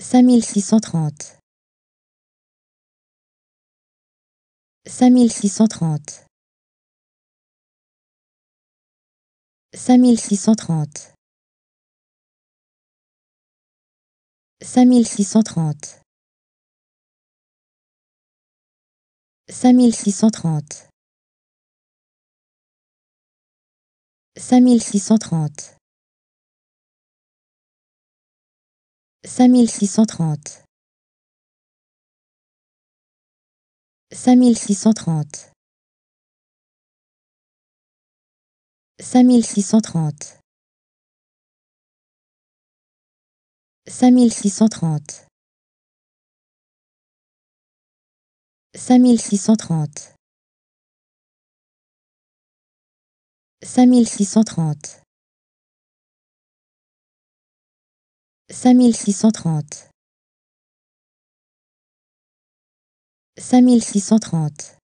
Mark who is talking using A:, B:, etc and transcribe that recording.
A: 5630 5630 5630 5630 5630 5630 5630 5630 5630 5630 5630 5630 5630 5630